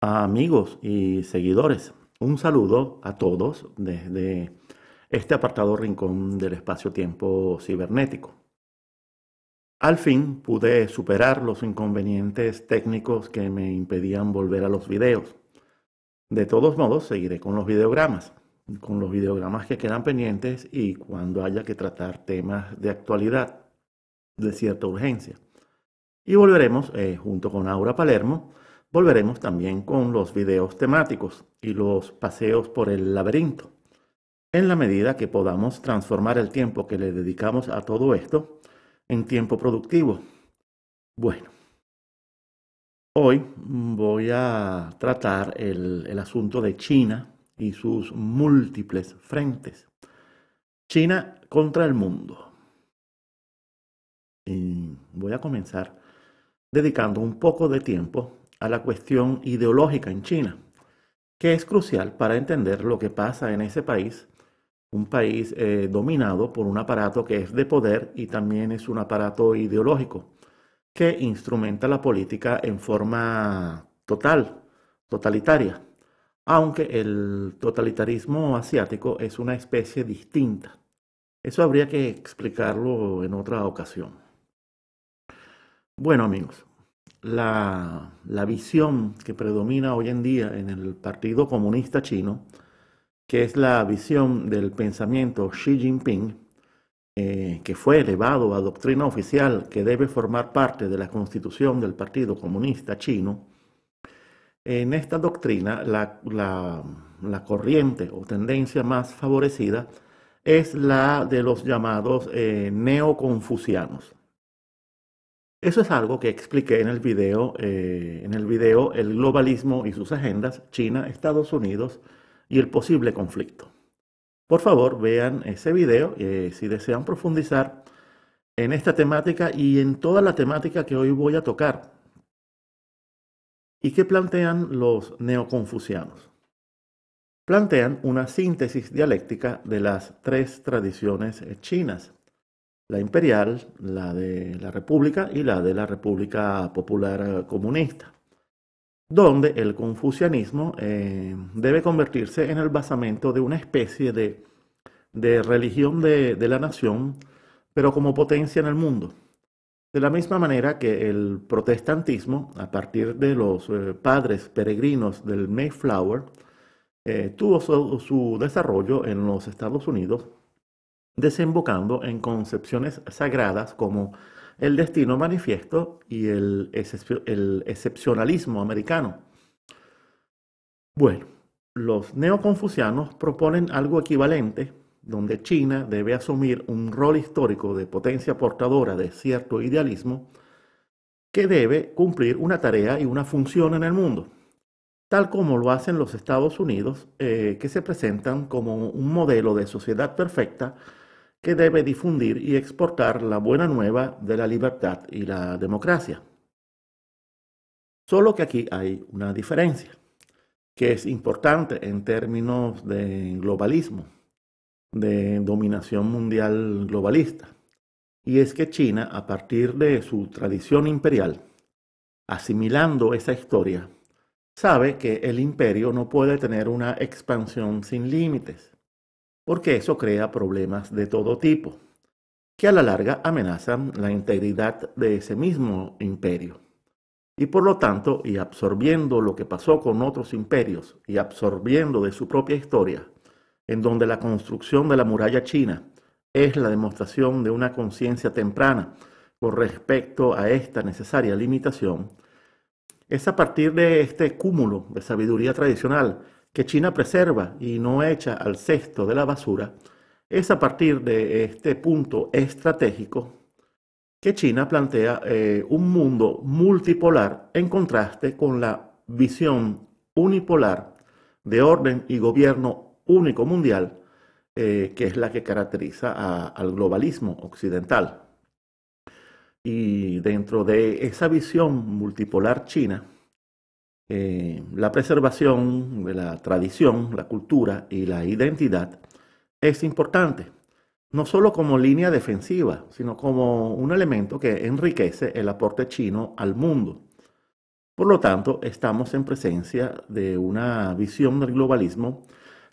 amigos y seguidores. Un saludo a todos desde este apartado rincón del espacio-tiempo cibernético. Al fin pude superar los inconvenientes técnicos que me impedían volver a los videos. De todos modos, seguiré con los videogramas, con los videogramas que quedan pendientes y cuando haya que tratar temas de actualidad de cierta urgencia. Y volveremos eh, junto con Aura Palermo Volveremos también con los videos temáticos y los paseos por el laberinto. En la medida que podamos transformar el tiempo que le dedicamos a todo esto en tiempo productivo. Bueno, hoy voy a tratar el, asunto de China y sus múltiples frentes. China contra el mundo. voy a comenzar dedicando un poco de tiempo a la cuestión ideológica en China, que es crucial para entender lo que pasa en ese país, un país eh, dominado por un aparato que es de poder y también es un aparato ideológico, que instrumenta la política en forma total, totalitaria, aunque el totalitarismo asiático es una especie distinta. Eso habría que explicarlo en otra ocasión. Bueno amigos, la, visión que predomina hoy en día en el Partido Comunista Chino, que es la visión del pensamiento Xi Jinping, eh, que fue elevado a doctrina oficial que debe formar parte de la constitución del Partido Comunista Chino, en esta doctrina la, corriente o tendencia más favorecida es la de los llamados eh, neoconfucianos. Eso es algo que expliqué eh, en el video, el globalismo y sus agendas, China, Estados Unidos y el posible conflicto. Por favor, vean ese video eh, si desean profundizar en esta temática y en toda la temática que hoy voy a tocar y qué plantean los neoconfucianos. Plantean una síntesis dialéctica de las tres tradiciones chinas la imperial, la de la República y la de la República Popular Comunista, donde el confucianismo eh, debe convertirse en el basamento de una especie de, de religión de, la nación, pero como potencia en el mundo. De la misma manera que el protestantismo, a partir de los eh, padres peregrinos del Mayflower, eh, tuvo su, desarrollo en los Estados Unidos desembocando en concepciones sagradas como el destino manifiesto y el, excepcionalismo americano. Bueno, los neoconfucianos proponen algo equivalente, donde China debe asumir un rol histórico de potencia portadora de cierto idealismo que debe cumplir una tarea y una función en el mundo, tal como lo hacen los Estados Unidos, eh, que se presentan como un modelo de sociedad perfecta que debe difundir y exportar la buena nueva de la libertad y la democracia. Solo que aquí hay una diferencia, que es importante en términos de globalismo, de dominación mundial globalista, y es que China, a partir de su tradición imperial, asimilando esa historia, sabe que el imperio no puede tener una expansión sin límites porque eso crea problemas de todo tipo, que a la larga amenazan la integridad de ese mismo imperio. Y por lo tanto, y absorbiendo lo que pasó con otros imperios y absorbiendo de su propia historia, en donde la construcción de la muralla china es la demostración de una conciencia temprana con respecto a esta necesaria limitación, es a partir de este cúmulo de sabiduría tradicional que China preserva y no echa al cesto de la basura, es a partir de este punto estratégico que China plantea eh, un mundo multipolar en contraste con la visión unipolar de orden y gobierno único mundial, eh, que es la que caracteriza al globalismo occidental. Y dentro de esa visión multipolar china, eh, la preservación de la tradición, la cultura y la identidad es importante, no solo como línea defensiva, sino como un elemento que enriquece el aporte chino al mundo. Por lo tanto, estamos en presencia de una visión del globalismo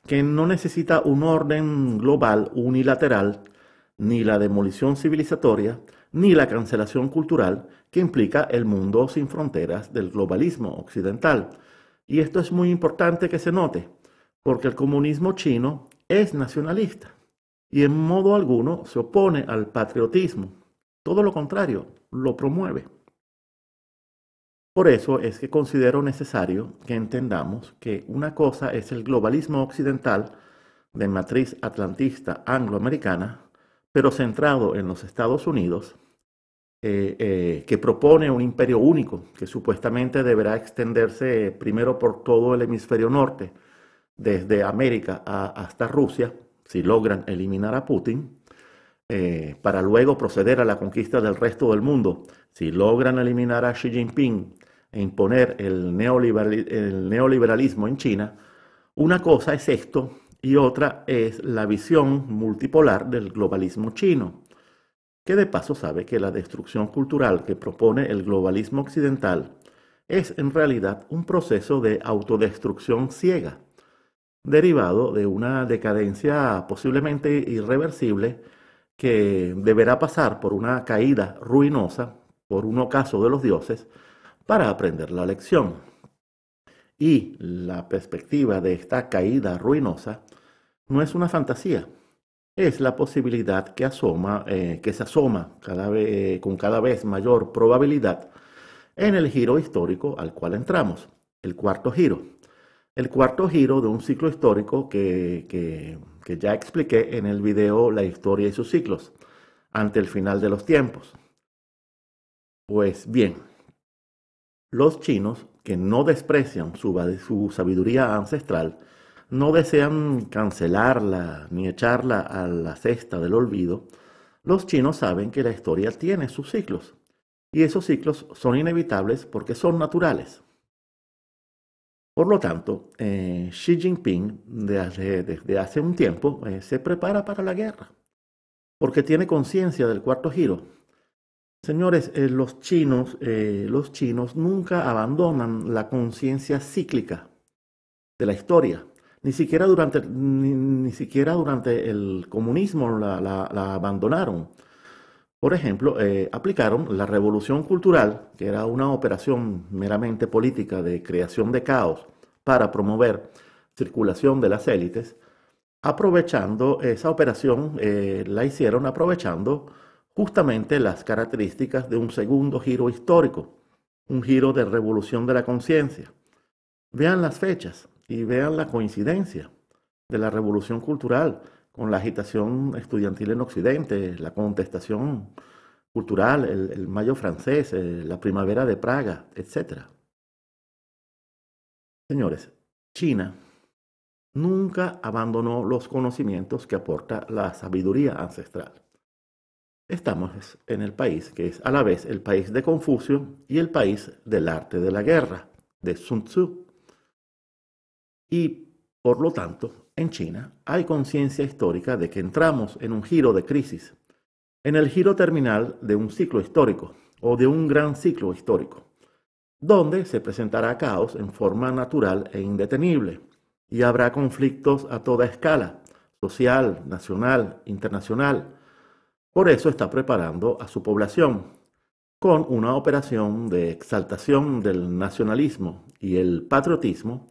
que no necesita un orden global unilateral, ni la demolición civilizatoria, ni la cancelación cultural, que implica el mundo sin fronteras del globalismo occidental. Y esto es muy importante que se note, porque el comunismo chino es nacionalista y en modo alguno se opone al patriotismo. Todo lo contrario, lo promueve. Por eso es que considero necesario que entendamos que una cosa es el globalismo occidental de matriz atlantista angloamericana, pero centrado en los Estados Unidos, eh, eh, que propone un imperio único que supuestamente deberá extenderse primero por todo el hemisferio norte, desde América hasta Rusia, si logran eliminar a Putin, eh, para luego proceder a la conquista del resto del mundo, si logran eliminar a Xi Jinping e imponer el neoliberalismo en China, una cosa es esto y otra es la visión multipolar del globalismo chino que de paso sabe que la destrucción cultural que propone el globalismo occidental es en realidad un proceso de autodestrucción ciega, derivado de una decadencia posiblemente irreversible que deberá pasar por una caída ruinosa, por un ocaso de los dioses, para aprender la lección. Y la perspectiva de esta caída ruinosa no es una fantasía, es la posibilidad que, asoma, eh, que se asoma cada vez, eh, con cada vez mayor probabilidad en el giro histórico al cual entramos, el cuarto giro. El cuarto giro de un ciclo histórico que, que, ya expliqué en el video La historia y sus ciclos, ante el final de los tiempos. Pues bien, los chinos que no desprecian su, su sabiduría ancestral, no desean cancelarla ni echarla a la cesta del olvido, los chinos saben que la historia tiene sus ciclos, y esos ciclos son inevitables porque son naturales. Por lo tanto, eh, Xi Jinping desde, hace un tiempo eh, se prepara para la guerra, porque tiene conciencia del cuarto giro. Señores, eh, los, chinos, los chinos nunca abandonan la conciencia cíclica de la historia. Ni siquiera durante, ni, siquiera durante el comunismo la, abandonaron. Por ejemplo, eh, aplicaron la revolución cultural, que era una operación meramente política de creación de caos para promover circulación de las élites, aprovechando esa operación, eh, la hicieron aprovechando justamente las características de un segundo giro histórico, un giro de revolución de la conciencia. Vean las fechas, y vean la coincidencia de la revolución cultural con la agitación estudiantil en Occidente, la contestación cultural, el, mayo francés, eh, la primavera de Praga, etc. Señores, China nunca abandonó los conocimientos que aporta la sabiduría ancestral. Estamos en el país que es a la vez el país de Confucio y el país del arte de la guerra, de Sun Tzu. Y por lo tanto, en China hay conciencia histórica de que entramos en un giro de crisis, en el giro terminal de un ciclo histórico o de un gran ciclo histórico, donde se presentará caos en forma natural e indetenible y habrá conflictos a toda escala, social, nacional, internacional. Por eso está preparando a su población con una operación de exaltación del nacionalismo y el patriotismo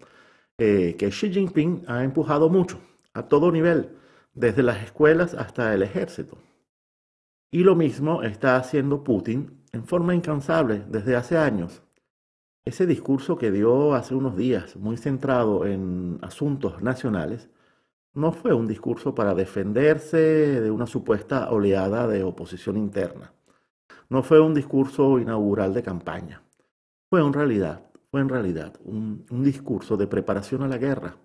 eh, que Xi Jinping ha empujado mucho, a todo nivel, desde las escuelas hasta el ejército. Y lo mismo está haciendo Putin en forma incansable desde hace años. Ese discurso que dio hace unos días, muy centrado en asuntos nacionales, no fue un discurso para defenderse de una supuesta oleada de oposición interna. No fue un discurso inaugural de campaña. Fue en realidad fue en realidad un, discurso de preparación a la guerra,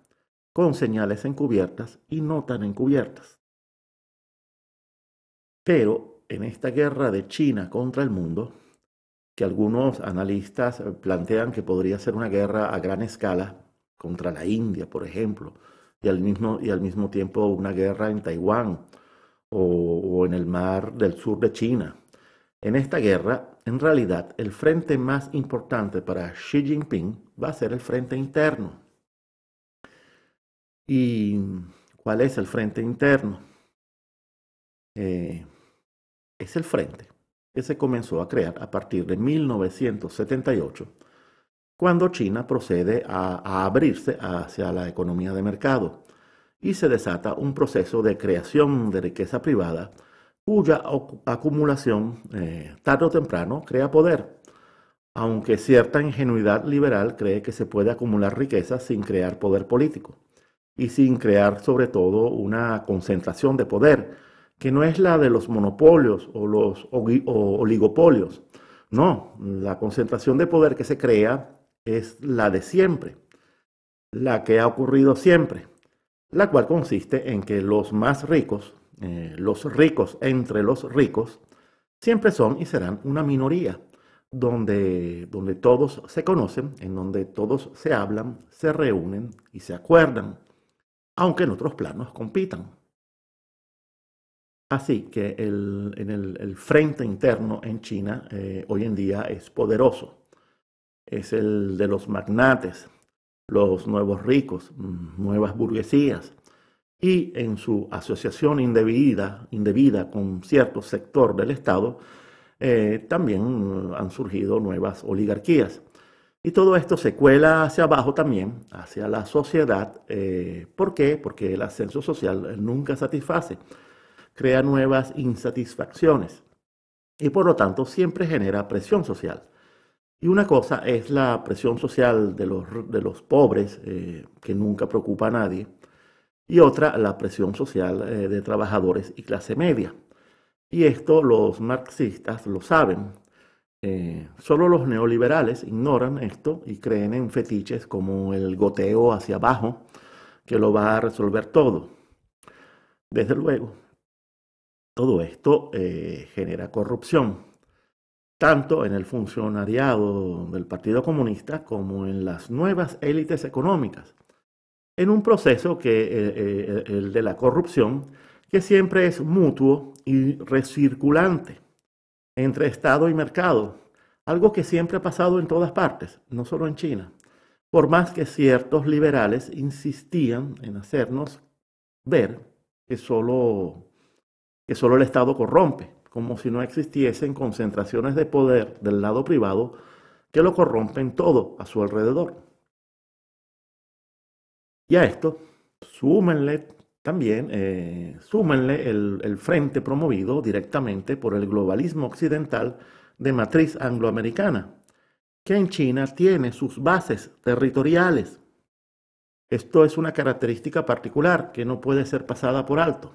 con señales encubiertas y no tan encubiertas. Pero en esta guerra de China contra el mundo, que algunos analistas eh, plantean que podría ser una guerra a gran escala contra la India, por ejemplo, y al mismo, y al mismo tiempo una guerra en Taiwán o en el mar del sur de China, en esta guerra, en realidad, el frente más importante para Xi Jinping va a ser el frente interno. ¿Y cuál es el frente interno? Eh, es el frente que se comenzó a crear a partir de 1978, cuando China procede a abrirse hacia la economía de mercado y se desata un proceso de creación de riqueza privada cuya acumulación, eh, tarde o temprano, crea poder, aunque cierta ingenuidad liberal cree que se puede acumular riqueza sin crear poder político y sin crear sobre todo una concentración de poder, que no es la de los monopolios o los oligopolios. No, la concentración de poder que se crea es la de siempre, la que ha ocurrido siempre, la cual consiste en que los más ricos eh, los ricos entre los ricos, siempre son y serán una minoría, donde, donde todos se conocen, en donde todos se hablan, se reúnen y se acuerdan, aunque en otros planos compitan. Así que el, en el, frente interno en China eh, hoy en día es poderoso. Es el de los magnates, los nuevos ricos, mm, nuevas burguesías, y en su asociación indebida, indebida con cierto sector del Estado, eh, también eh, han surgido nuevas oligarquías. Y todo esto se cuela hacia abajo también, hacia la sociedad. Eh, ¿Por qué? Porque el ascenso social nunca satisface, crea nuevas insatisfacciones y por lo tanto siempre genera presión social. Y una cosa es la presión social de los, de los pobres, que nunca preocupa a nadie, y otra la presión social eh, de trabajadores y clase media. Y esto los marxistas lo saben. Eh, solo los neoliberales ignoran esto y creen en fetiches como el goteo hacia abajo, que lo va a resolver todo. Desde luego, todo esto eh, genera corrupción, tanto en el funcionariado del Partido Comunista como en las nuevas élites económicas en un proceso que eh, eh, el de la corrupción, que siempre es mutuo y recirculante entre Estado y mercado, algo que siempre ha pasado en todas partes, no solo en China, por más que ciertos liberales insistían en hacernos ver que solo, que solo el Estado corrompe, como si no existiesen concentraciones de poder del lado privado que lo corrompen todo a su alrededor. Y a esto, súmenle también, eh, súmenle el, el frente promovido directamente por el globalismo occidental de matriz angloamericana, que en China tiene sus bases territoriales. Esto es una característica particular que no puede ser pasada por alto.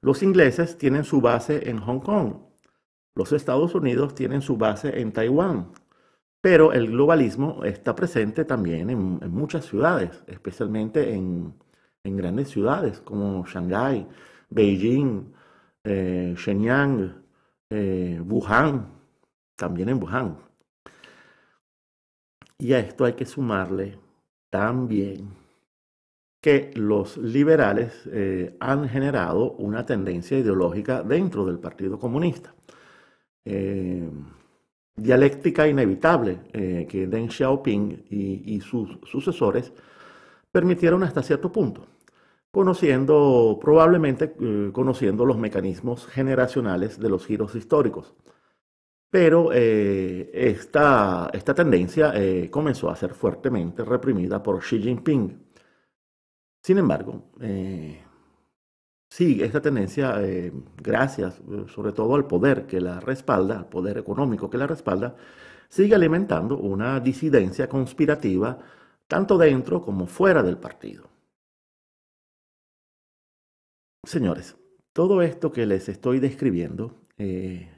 Los ingleses tienen su base en Hong Kong. Los Estados Unidos tienen su base en Taiwán. Pero el globalismo está presente también en, muchas ciudades, especialmente en, grandes ciudades como Shanghái, Beijing, eh, Shenyang, eh, Wuhan, también en Wuhan. Y a esto hay que sumarle también que los liberales eh, han generado una tendencia ideológica dentro del Partido Comunista dialéctica inevitable eh, que Deng Xiaoping y, sus sucesores permitieron hasta cierto punto, conociendo, probablemente eh, conociendo los mecanismos generacionales de los giros históricos. Pero eh, esta, esta, tendencia comenzó a ser fuertemente reprimida por Xi Jinping. Sin embargo, Sí, esta tendencia, eh, gracias eh, sobre todo al poder que la respalda, al poder económico que la respalda, sigue alimentando una disidencia conspirativa tanto dentro como fuera del partido. Señores, todo esto que les estoy describiendo eh,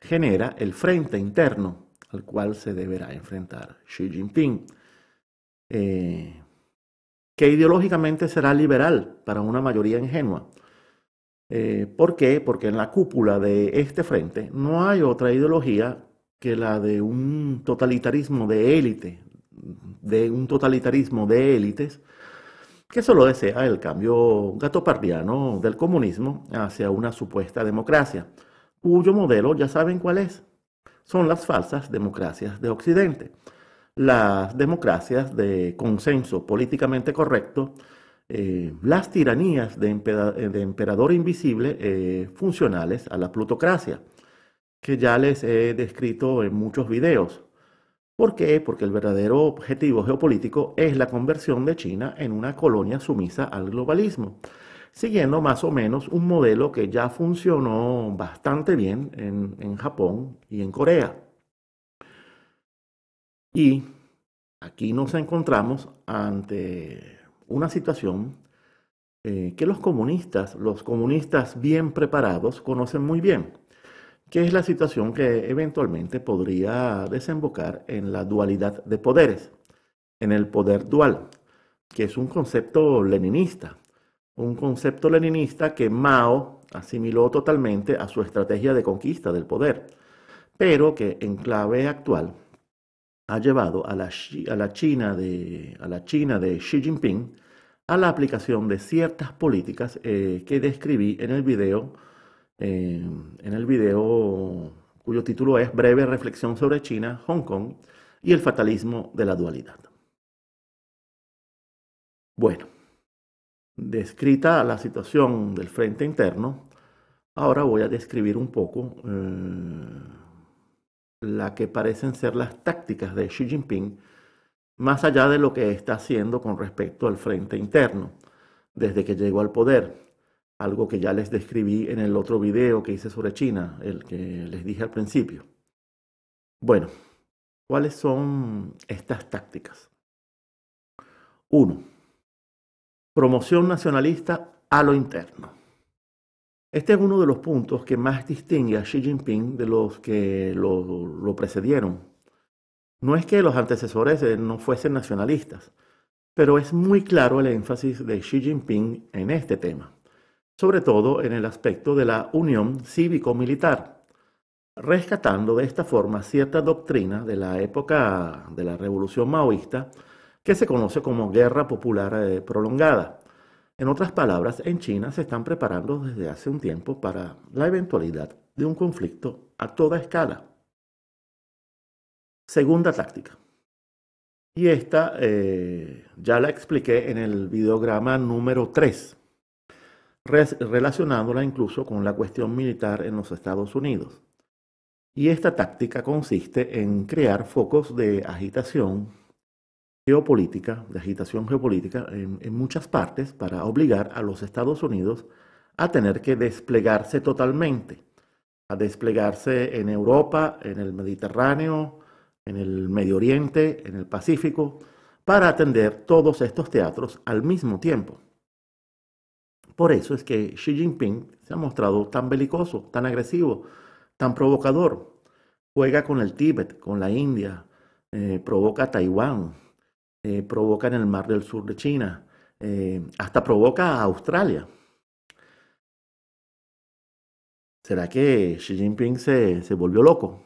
genera el frente interno al cual se deberá enfrentar Xi Jinping, que ideológicamente será liberal para una mayoría ingenua eh, ¿Por qué? Porque en la cúpula de este frente no hay otra ideología que la de un totalitarismo de élite, de un totalitarismo de élites, que solo desea el cambio gatopardiano del comunismo hacia una supuesta democracia, cuyo modelo ya saben cuál es. Son las falsas democracias de Occidente, las democracias de consenso políticamente correcto, eh, las tiranías de, emperador invisible eh, funcionales a la plutocracia, que ya les he descrito en muchos videos. ¿Por qué? Porque el verdadero objetivo geopolítico es la conversión de China en una colonia sumisa al globalismo, siguiendo más o menos un modelo que ya funcionó bastante bien en Japón y en Corea. Y aquí nos encontramos ante una situación eh, que los comunistas, los comunistas bien preparados, conocen muy bien, que es la situación que eventualmente podría desembocar en la dualidad de poderes, en el poder dual, que es un concepto leninista, un concepto leninista que Mao asimiló totalmente a su estrategia de conquista del poder, pero que en clave actual ha llevado a la, China, de, a la China de Xi Jinping a la aplicación de ciertas políticas eh, que describí en el video, eh, en el video cuyo título es Breve reflexión sobre China, Hong Kong y el fatalismo de la dualidad. Bueno, descrita la situación del frente interno, ahora voy a describir un poco eh, la que parecen ser las tácticas de Xi Jinping más allá de lo que está haciendo con respecto al frente interno, desde que llegó al poder, algo que ya les describí en el otro video que hice sobre China, el que les dije al principio. Bueno, ¿cuáles son estas tácticas? Uno, promoción nacionalista a lo interno. Este es uno de los puntos que más distingue a Xi Jinping de los que lo, lo precedieron no es que los antecesores eh, no fuesen nacionalistas, pero es muy claro el énfasis de Xi Jinping en este tema, sobre todo en el aspecto de la unión cívico-militar, rescatando de esta forma cierta doctrina de la época de la revolución maoísta que se conoce como guerra popular eh, prolongada. En otras palabras, en China se están preparando desde hace un tiempo para la eventualidad de un conflicto a toda escala Segunda táctica. Y esta eh, ya la expliqué en el videograma número 3, relacionándola incluso con la cuestión militar en los Estados Unidos. Y esta táctica consiste en crear focos de agitación geopolítica, de agitación geopolítica en muchas partes para obligar a los Estados Unidos a tener que desplegarse totalmente, a desplegarse en Europa, en el Mediterráneo, en el Medio Oriente, en el Pacífico, para atender todos estos teatros al mismo tiempo. Por eso es que Xi Jinping se ha mostrado tan belicoso, tan agresivo, tan provocador. Juega con el Tíbet, con la India, eh, provoca a Taiwán, eh, provoca en el Mar del Sur de China, eh, hasta provoca a Australia. ¿Será que Xi Jinping se volvió loco?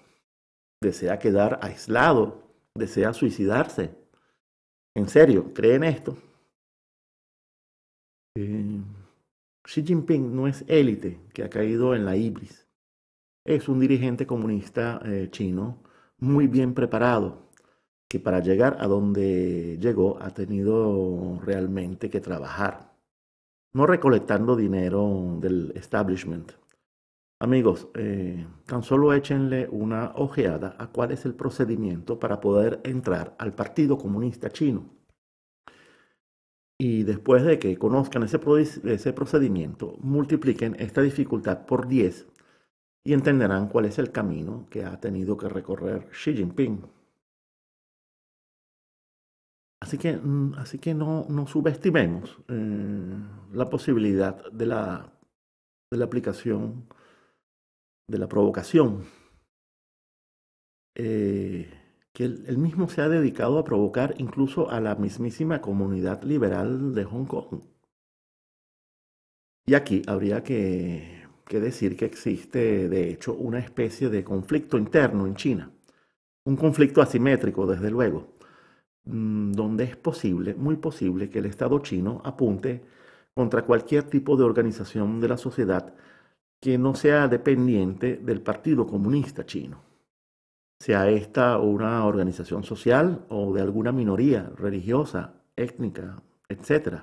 desea quedar aislado, desea suicidarse. En serio, creen esto. Eh, Xi Jinping no es élite que ha caído en la ibris. Es un dirigente comunista eh, chino muy bien preparado, que para llegar a donde llegó ha tenido realmente que trabajar, no recolectando dinero del establishment. Amigos, eh, tan solo échenle una ojeada a cuál es el procedimiento para poder entrar al Partido Comunista Chino. Y después de que conozcan ese, procedimiento, multipliquen esta dificultad por 10 y entenderán cuál es el camino que ha tenido que recorrer Xi Jinping. Así que, mm, así que no, no subestimemos eh, la posibilidad de la, de la aplicación de la provocación, eh, que él, mismo se ha dedicado a provocar incluso a la mismísima comunidad liberal de Hong Kong. Y aquí habría que, que decir que existe, de hecho, una especie de conflicto interno en China, un conflicto asimétrico, desde luego, mm, donde es posible, muy posible, que el Estado chino apunte contra cualquier tipo de organización de la sociedad que no sea dependiente del Partido Comunista Chino, sea esta una organización social o de alguna minoría religiosa, étnica, etc.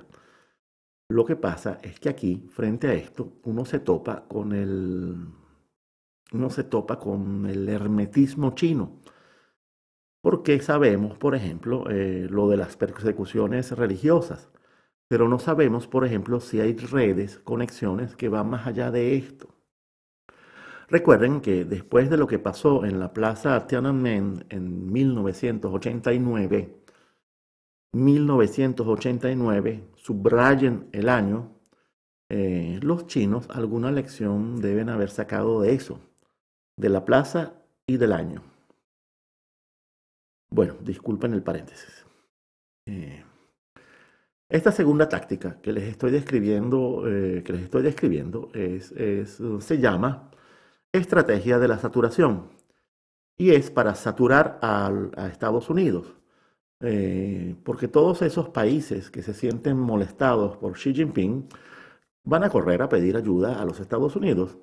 Lo que pasa es que aquí, frente a esto, uno se topa con el, uno se topa con el hermetismo chino. Porque sabemos, por ejemplo, eh, lo de las persecuciones religiosas. Pero no sabemos, por ejemplo, si hay redes, conexiones que van más allá de esto. Recuerden que después de lo que pasó en la plaza Tiananmen en 1989, 1989, subrayen el año, eh, los chinos alguna lección deben haber sacado de eso, de la plaza y del año. Bueno, disculpen el paréntesis. Eh, esta segunda táctica que les estoy describiendo, eh, que les estoy describiendo se llama estrategia de la saturación y es para saturar a Estados Unidos. Eh, porque todos esos países que se sienten molestados por Xi Jinping van a correr a pedir ayuda a los Estados Unidos.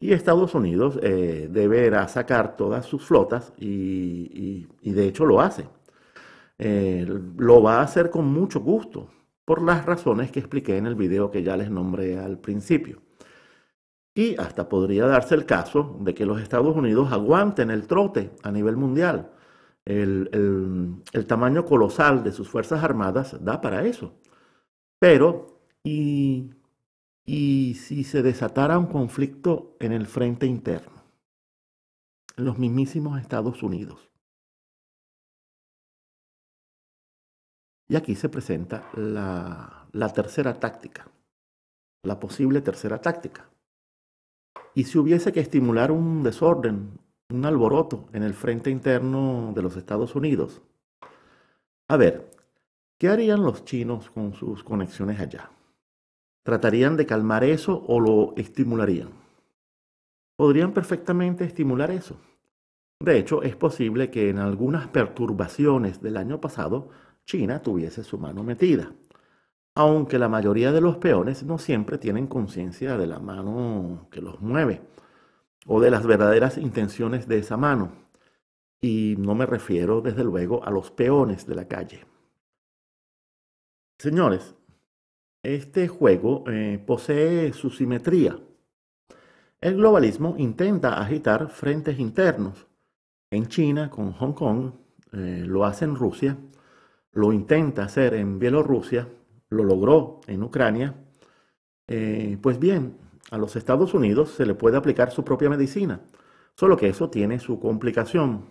Y Estados Unidos eh, deberá sacar todas sus flotas y, de hecho lo hace. lo va a hacer con mucho gusto, por las razones que expliqué en el video que ya les nombré al principio. Y hasta podría darse el caso de que los Estados Unidos aguanten el trote a nivel mundial. El, tamaño colosal de sus Fuerzas Armadas da para eso. Pero, ¿y, ¿y si se desatara un conflicto en el frente interno? En los mismísimos Estados Unidos. Y aquí se presenta la, la tercera táctica, la posible tercera táctica. Y si hubiese que estimular un desorden, un alboroto en el frente interno de los Estados Unidos, a ver, ¿qué harían los chinos con sus conexiones allá? ¿Tratarían de calmar eso o lo estimularían? Podrían perfectamente estimular eso. De hecho, es posible que en algunas perturbaciones del año pasado China tuviese su mano metida. Aunque la mayoría de los peones no siempre tienen conciencia de la mano que los mueve o de las verdaderas intenciones de esa mano. Y no me refiero, desde luego, a los peones de la calle. Señores, este juego eh, posee su simetría. El globalismo intenta agitar frentes internos. En China, con Hong Kong, eh, lo hace en Rusia lo intenta hacer en Bielorrusia, lo logró en Ucrania, eh, pues bien, a los Estados Unidos se le puede aplicar su propia medicina, solo que eso tiene su complicación,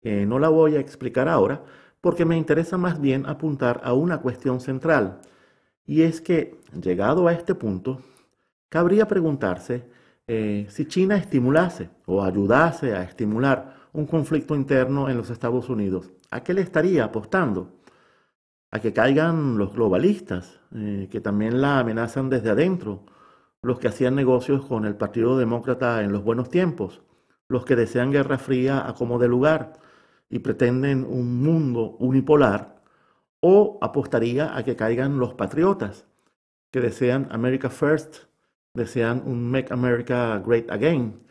que no la voy a explicar ahora, porque me interesa más bien apuntar a una cuestión central, y es que, llegado a este punto, cabría preguntarse eh, si China estimulase o ayudase a estimular un conflicto interno en los Estados Unidos, ¿a qué le estaría apostando? a que caigan los globalistas, eh, que también la amenazan desde adentro, los que hacían negocios con el Partido Demócrata en los buenos tiempos, los que desean guerra fría a como de lugar y pretenden un mundo unipolar, o apostaría a que caigan los patriotas, que desean America First, desean un Make America Great Again,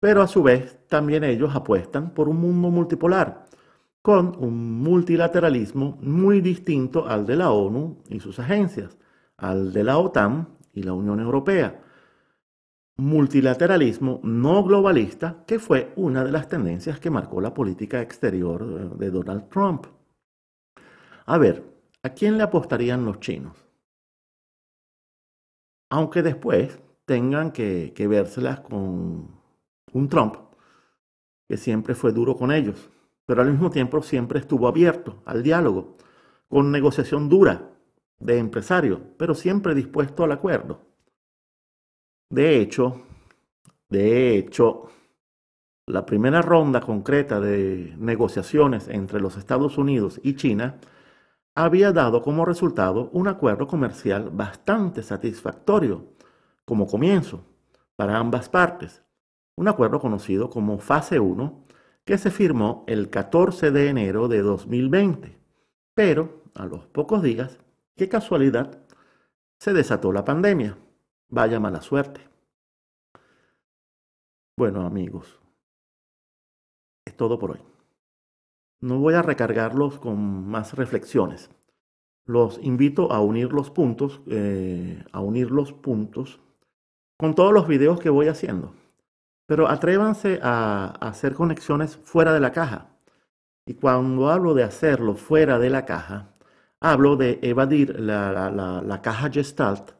pero a su vez también ellos apuestan por un mundo multipolar, con un multilateralismo muy distinto al de la ONU y sus agencias, al de la OTAN y la Unión Europea. Multilateralismo no globalista que fue una de las tendencias que marcó la política exterior eh, de Donald Trump. A ver, ¿a quién le apostarían los chinos? Aunque después tengan que, que con un Trump que siempre fue duro con ellos pero al mismo tiempo siempre estuvo abierto al diálogo, con negociación dura de empresario, pero siempre dispuesto al acuerdo. De hecho, de hecho, la primera ronda concreta de negociaciones entre los Estados Unidos y China había dado como resultado un acuerdo comercial bastante satisfactorio como comienzo para ambas partes, un acuerdo conocido como fase 1 que se firmó el 14 de enero de 2020. Pero a los pocos días, qué casualidad, se desató la pandemia. Vaya mala suerte. Bueno amigos, es todo por hoy. No voy a recargarlos con más reflexiones. Los invito a unir los puntos, eh, a unir los puntos con todos los videos que voy haciendo. Pero atrévanse a, hacer conexiones fuera de la caja. Y cuando hablo de hacerlo fuera de la caja, hablo de evadir la, caja gestalt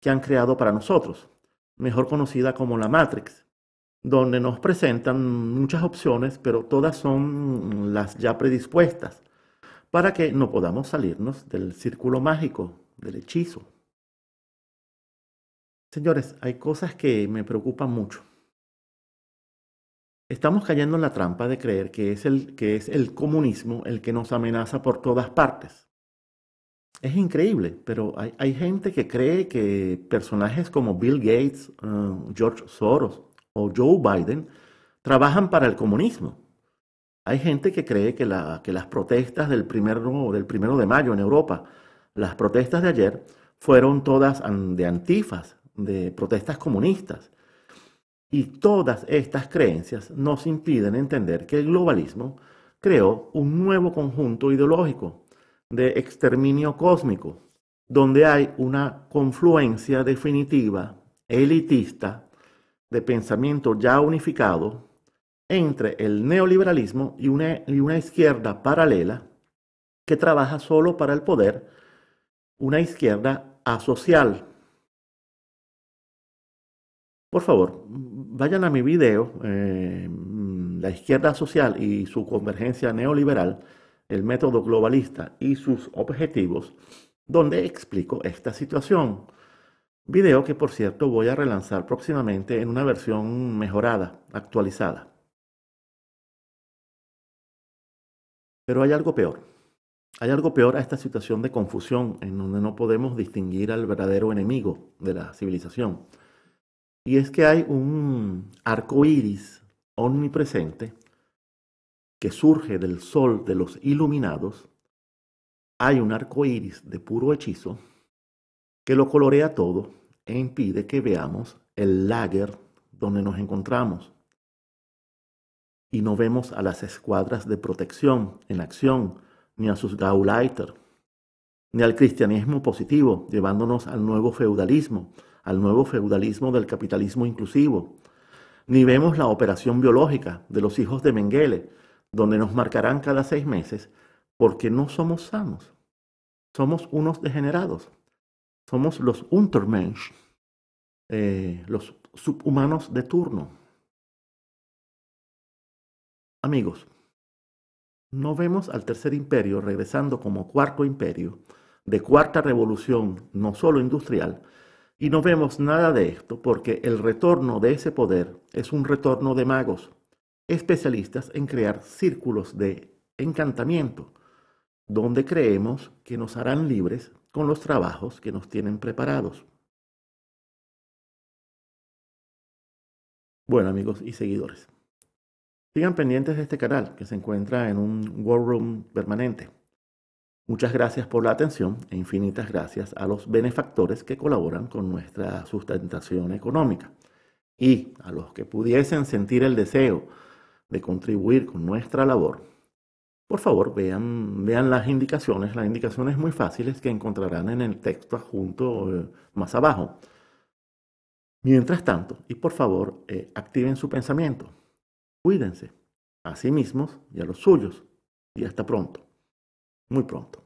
que han creado para nosotros, mejor conocida como la Matrix, donde nos presentan muchas opciones, pero todas son las ya predispuestas, para que no podamos salirnos del círculo mágico, del hechizo. Señores, hay cosas que me preocupan mucho. Estamos cayendo en la trampa de creer que es, el, que es el comunismo el que nos amenaza por todas partes. Es increíble, pero hay, gente que cree que personajes como Bill Gates, eh, George Soros o Joe Biden trabajan para el comunismo. Hay gente que cree que, que las protestas del primero, del primero de mayo en Europa, las protestas de ayer, fueron todas de antifas, de protestas comunistas. Y todas estas creencias nos impiden entender que el globalismo creó un nuevo conjunto ideológico de exterminio cósmico, donde hay una confluencia definitiva, elitista, de pensamiento ya unificado entre el neoliberalismo y una, izquierda paralela que trabaja solo para el poder, una izquierda asocial. Por favor, vayan a mi video, eh, La izquierda social y su convergencia neoliberal, el método globalista y sus objetivos, donde explico esta situación. Video que por cierto voy a relanzar próximamente en una versión mejorada, actualizada. Pero hay algo peor. Hay algo peor a esta situación de confusión en donde no podemos distinguir al verdadero enemigo de la civilización. Y es que hay un arco iris omnipresente que surge del sol de los iluminados. Hay un arco iris de puro hechizo que lo colorea todo e impide que veamos el lager donde nos encontramos. Y no vemos a las escuadras de protección en acción, ni a sus gauleiter, ni al cristianismo positivo, llevándonos al nuevo feudalismo, al nuevo feudalismo del capitalismo inclusivo, ni vemos la operación biológica de los hijos de Mengele, donde nos marcarán cada seis meses, porque no somos sanos. Somos unos degenerados. Somos los Untermensch, eh, los subhumanos de turno. Amigos, no vemos al tercer imperio regresando como cuarto imperio, de cuarta revolución, no solo industrial, y no vemos nada de esto porque el retorno de ese poder es un retorno de magos, especialistas en crear círculos de encantamiento, donde creemos que nos harán libres con los trabajos que nos tienen preparados. Bueno amigos y seguidores, sigan pendientes de este canal que se encuentra en un War Room permanente. Muchas gracias por la atención e infinitas gracias a los benefactores que colaboran con nuestra sustentación económica y a los que pudiesen sentir el deseo de contribuir con nuestra labor. Por favor, vean, vean las indicaciones, las indicaciones muy fáciles que encontrarán en el texto adjunto eh, más abajo. Mientras tanto, y por favor, eh, activen su pensamiento. Cuídense a sí mismos y a los suyos. Y hasta pronto. Muito pronto.